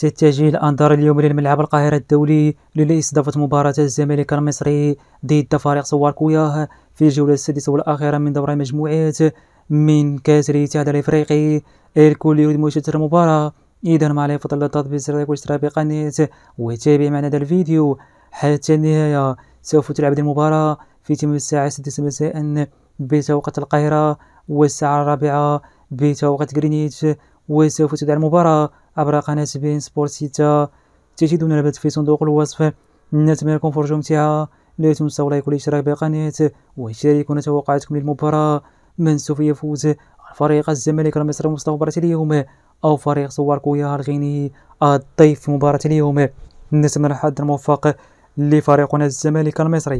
تتجه الأنظار اليوم للملعب القاهرة الدولي للاستضافة مباراة الزمالك المصري ضد فريق كوياه في الجولة السادسة والأخيرة من دور المجموعات من كأس الاتحاد الإفريقي الكل يريد مشاهدة المباراة إذا ما عليه فضل الضغط بزر واشتراك القناة وتابع معنا هذا الفيديو حتى النهاية سوف تلعب المباراة في تم الساعة السادسة مساء بتوقيت القاهرة والساعة الرابعة بتوقيت غرينيتش وسوف تدعى المباراة عبر قناة سبين سبورت ستة تجدون البث في صندوق الوصف نتمنىكم فرجة ممتعة لا تنسوا لايك والاشتراك بالقناة وشاركونا توقعاتكم للمباراة من سوف يفوز فريق الزمالك المصري مصطفى مباراة اليوم أو فريق صور كويا الغيني الضيف في مباراة اليوم نتمنى الحظ الموفق لفريقنا الزمالك المصري